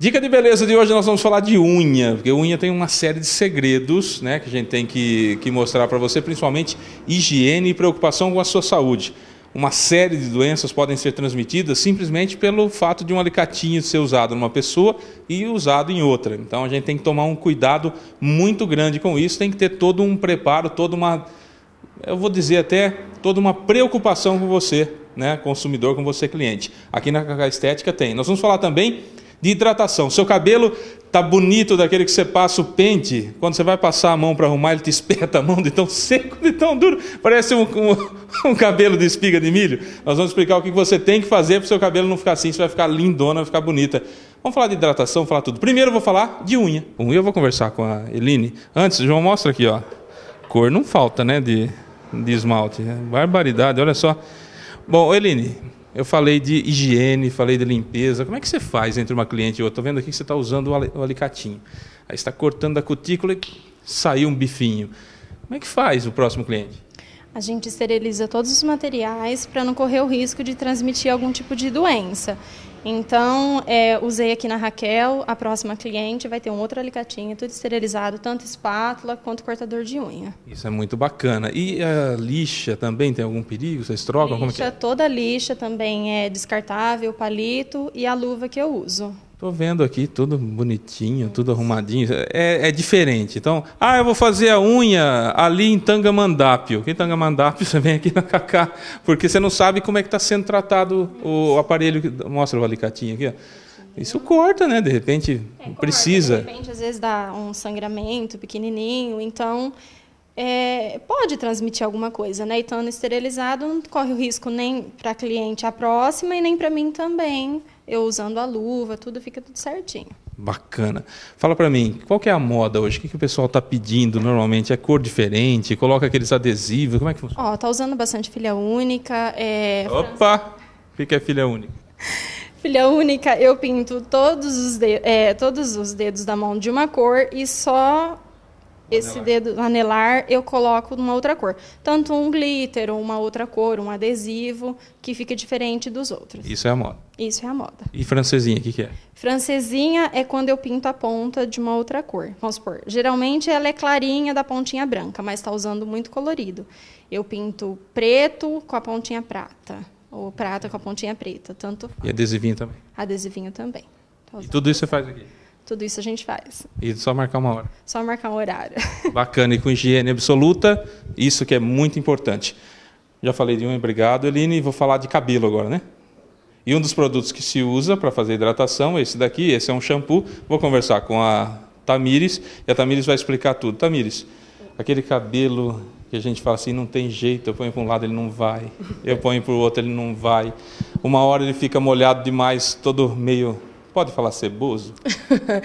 Dica de beleza de hoje nós vamos falar de unha, porque unha tem uma série de segredos né, que a gente tem que, que mostrar para você, principalmente higiene e preocupação com a sua saúde. Uma série de doenças podem ser transmitidas simplesmente pelo fato de um alicatinho ser usado numa pessoa e usado em outra. Então a gente tem que tomar um cuidado muito grande com isso, tem que ter todo um preparo, toda uma, eu vou dizer até, toda uma preocupação com você, né, consumidor, com você cliente. Aqui na Cacá Estética tem. Nós vamos falar também de hidratação. Seu cabelo tá bonito daquele que você passa o pente, quando você vai passar a mão para arrumar, ele te espeta a mão de tão seco, de tão duro, parece um, um, um cabelo de espiga de milho. Nós vamos explicar o que você tem que fazer para o seu cabelo não ficar assim, você vai ficar lindona, vai ficar bonita. Vamos falar de hidratação, falar tudo. Primeiro eu vou falar de unha. Unha eu vou conversar com a Eline. Antes, João, mostra aqui, ó. Cor não falta, né, de, de esmalte. É barbaridade, olha só. Bom, Eline, eu falei de higiene, falei de limpeza. Como é que você faz entre uma cliente e outra? Estou vendo aqui que você está usando o alicatinho. Aí está cortando a cutícula e saiu um bifinho. Como é que faz o próximo cliente? A gente esteriliza todos os materiais para não correr o risco de transmitir algum tipo de doença. Então, é, usei aqui na Raquel, a próxima cliente vai ter um outro alicatinho, tudo esterilizado, tanto espátula quanto cortador de unha. Isso é muito bacana. E a lixa também tem algum perigo? Vocês trocam? Lixa, Como que é? Toda lixa também é descartável, palito e a luva que eu uso. Estou vendo aqui tudo bonitinho, tudo arrumadinho. É, é, diferente. Então, ah, eu vou fazer a unha ali em Tangamandápio. Quem é Tangamandápio você vem aqui na Cacá, porque você não sabe como é que está sendo tratado o aparelho. Mostra o alicatinho aqui. Ó. Isso corta, né? De repente é, precisa. Corta, de repente, às vezes dá um sangramento pequenininho. Então, é, pode transmitir alguma coisa, né? esterilizado, não corre o risco nem para a cliente a próxima e nem para mim também. Eu usando a luva, tudo fica tudo certinho. Bacana. Fala para mim, qual que é a moda hoje? O que, que o pessoal está pedindo normalmente? É cor diferente? Coloca aqueles adesivos? Como é que funciona? Ó, tá usando bastante filha única. É... Opa! O que, que é filha única? Filha única, eu pinto todos os, de... é, todos os dedos da mão de uma cor e só esse dedo anelar, eu coloco numa outra cor. Tanto um glitter, ou uma outra cor, um adesivo, que fica diferente dos outros. Isso é a moda. Isso é a moda. E francesinha, o que, que, é? Francesinha é quando eu pinto a ponta de uma outra cor. Vamos supor, geralmente ela é clarinha da pontinha branca, mas está usando muito colorido. Eu pinto preto com a pontinha prata, ou prata com a pontinha preta, tanto faz. E adesivinho também? Adesivinho também. Tá e tudo isso você faz aqui? Tudo isso a gente faz. E só marcar uma hora. Só marcar um horário. Bacana, e com higiene absoluta, isso que é muito importante. Já falei de um, obrigado, Eline. Vou falar de cabelo agora, né? E um dos produtos que se usa para fazer hidratação é esse daqui, esse é um shampoo. Vou conversar com a Tamires e a Tamires vai explicar tudo. Tamires, aquele cabelo que a gente fala assim, não tem jeito, eu ponho para um lado ele não vai, eu ponho para o outro ele não vai. Uma hora ele fica molhado demais, todo meio Pode falar ceboso?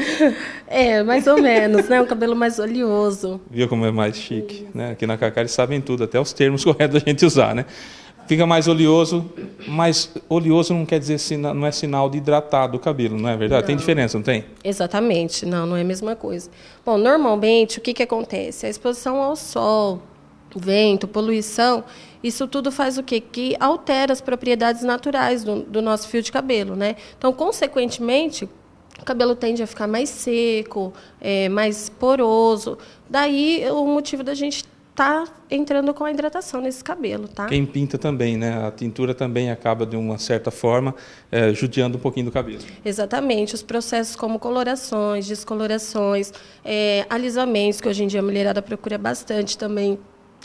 é, mais ou menos, né? Um cabelo mais oleoso. Viu como é mais chique, né? Aqui na Cacá eles sabem tudo, até os termos corretos da gente usar, né? Fica mais oleoso, mas oleoso não quer dizer não é sinal de hidratado o cabelo, não é verdade? Não. Tem diferença, não tem? Exatamente, não, não é a mesma coisa. Bom, normalmente o que, que acontece? A exposição ao sol, vento, poluição, isso tudo faz o quê? Que altera as propriedades naturais do, do nosso fio de cabelo, né? Então, consequentemente, o cabelo tende a ficar mais seco, é, mais poroso. Daí o motivo da gente tá entrando com a hidratação nesse cabelo, tá? Quem pinta também, né? A tintura também acaba de uma certa forma é, judiando um pouquinho do cabelo. Exatamente, os processos como colorações, descolorações, é, alisamentos que hoje em dia a mulherada procura bastante também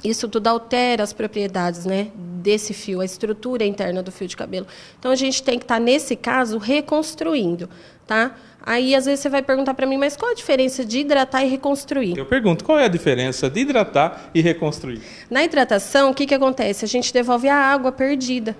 isso tudo altera as propriedades né, desse fio, a estrutura interna do fio de cabelo. Então a gente tem que estar, tá, nesse caso, reconstruindo. Tá? Aí às vezes você vai perguntar para mim, mas qual a diferença de hidratar e reconstruir? Eu pergunto, qual é a diferença de hidratar e reconstruir? Na hidratação, o que, que acontece? A gente devolve a água perdida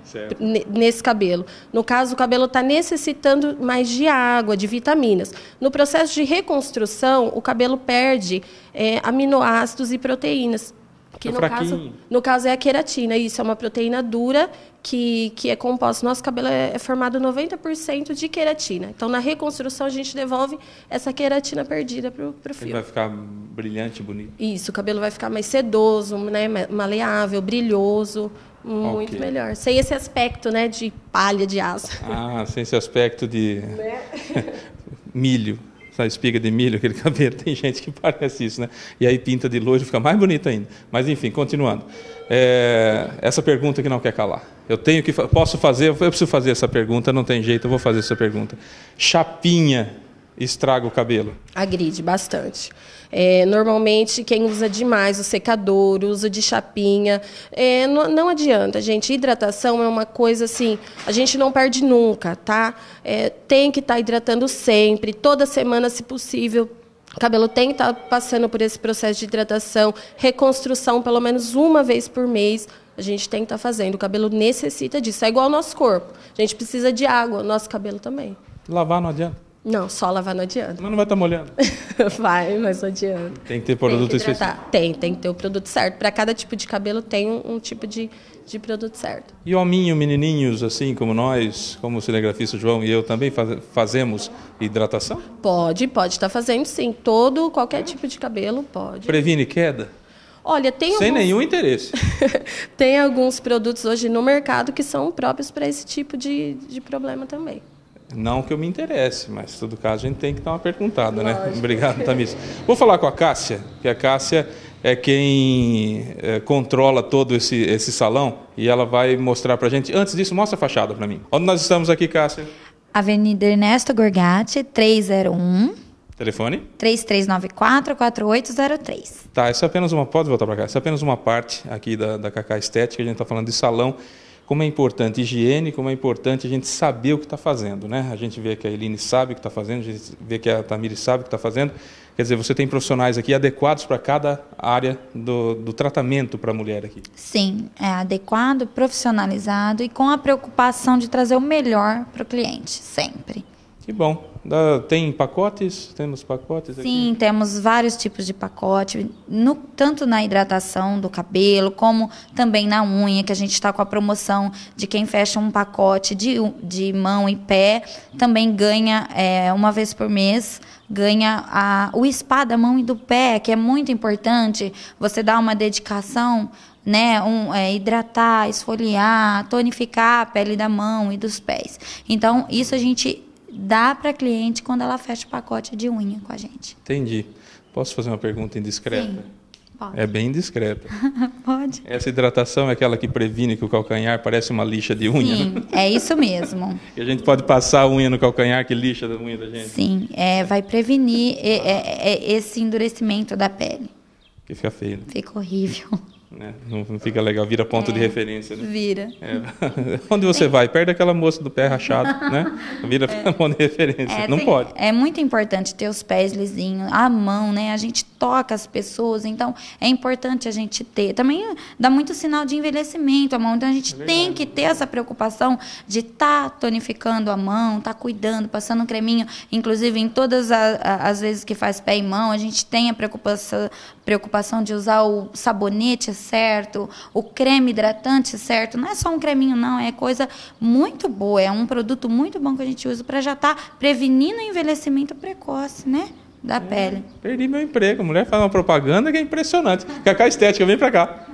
nesse cabelo. No caso, o cabelo está necessitando mais de água, de vitaminas. No processo de reconstrução, o cabelo perde é, aminoácidos e proteínas. Que, é no caso, no caso é a queratina, isso é uma proteína dura que, que é composta. Nosso cabelo é, é formado 90% de queratina. Então, na reconstrução, a gente devolve essa queratina perdida para o fio. Ele vai ficar brilhante, bonito. Isso, o cabelo vai ficar mais sedoso, né, maleável, brilhoso. Muito okay. melhor. Sem esse aspecto né, de palha, de asa. Ah, sem esse aspecto de né? milho sabe, espiga de milho, aquele cabelo. Tem gente que parece isso, né? E aí pinta de loiro, fica mais bonito ainda. Mas enfim, continuando. É, essa pergunta que não quer calar. Eu tenho que, posso fazer, eu preciso fazer essa pergunta, não tem jeito, eu vou fazer essa pergunta. Chapinha estraga o cabelo? Agride bastante. É, normalmente, quem usa demais o secador, usa de chapinha, é, não, não, adianta, gente. Hidratação é uma coisa assim, a gente não perde nunca, tá? É, tem que estar tá hidratando sempre, toda semana, se possível. O cabelo tem que estar tá passando por esse processo de hidratação, reconstrução pelo menos uma vez por mês. A gente tem que estar tá fazendo. O cabelo necessita disso. É igual ao nosso corpo. A gente precisa de água, nosso cabelo também. Lavar não adianta. Não, só lavar não adianta. Mas não vai estar tá molhando? vai, mas não adianta. Tem que ter produto tem que específico? Tem, tem que ter o produto certo. Para cada tipo de cabelo tem um, um, tipo de, de produto certo. E hominho, menininhos, assim como nós, como o cinegrafista João e eu também faz, fazemos hidratação? Pode, pode estar tá fazendo sim. Todo, qualquer tipo de cabelo pode. Previne queda? Olha, tem Sem alguns... nenhum interesse. tem alguns produtos hoje no mercado que são próprios para esse tipo de, de problema também. Não que eu me interesse, mas em todo caso a gente tem que dar uma perguntada, né? Lógico. né? Obrigado, Tamires. Vou falar com a Cássia, que a Cássia é quem é, controla todo esse, esse salão e ela vai mostrar para a gente. Antes disso, mostra a fachada para mim. Onde nós estamos aqui, Cássia? Avenida Ernesto Gorgati, 301. Telefone? 3394-4803. Tá, isso é apenas uma... Pode voltar para cá. Isso é apenas uma parte aqui da, da Cacá Estética. A gente está falando de salão como é importante higiene, como é importante a gente saber o que está fazendo. Né? A gente vê que a Eline sabe o que está fazendo, a gente vê que a Tamiri sabe o que está fazendo. Quer dizer, você tem profissionais aqui adequados para cada área do, do tratamento para a mulher aqui. Sim, é adequado, profissionalizado e com a preocupação de trazer o melhor para o cliente, sempre. Que bom. Tem pacotes? Temos pacotes Sim, aqui? Sim, temos vários tipos de pacote, no, tanto na hidratação do cabelo, como também na unha, que a gente está com a promoção de quem fecha um pacote de, de mão e pé, também ganha é, uma vez por mês, ganha a, o spa da mão e do pé, que é muito importante. Você dá uma dedicação né, um, é, hidratar, esfoliar, tonificar a pele da mão e dos pés. Então, isso a gente dá para a cliente quando ela fecha o pacote de unha com a gente. Entendi. Posso fazer uma pergunta indiscreta? Sim, pode. É bem discreta. pode. Essa hidratação é aquela que previne que o calcanhar parece uma lixa de unha? Sim, é isso mesmo. e a gente pode passar a unha no calcanhar que lixa da unha da gente? Sim, é, vai prevenir ah. esse endurecimento da pele. Que fica feio. Né? Fica horrível. Né? Não, fica legal, vira ponto é, de referência. Né? Vira. É. Onde você tem... vai? Perde aquela moça do pé rachado, né? Vira é. ponto de referência. É, não tem... pode. É muito importante ter os pés lisinhos, a mão, né? A gente toca as pessoas. Então, é importante a gente ter. Também dá muito sinal de envelhecimento a mão. Então, a gente é tem que ter essa preocupação de estar tá tonificando a mão, estar tá cuidando, passando um creminho. Inclusive, em todas as, as vezes que faz pé e mão, a gente tem a preocupação, preocupação de usar o sabonete certo, o creme hidratante certo. Não é só um creminho, não. É coisa muito boa. É um produto muito bom que a gente usa para já estar tá prevenindo o envelhecimento precoce, né? da é, pele. Perdi meu emprego. A mulher faz uma propaganda que é impressionante. Cacá Estética, vem pra cá.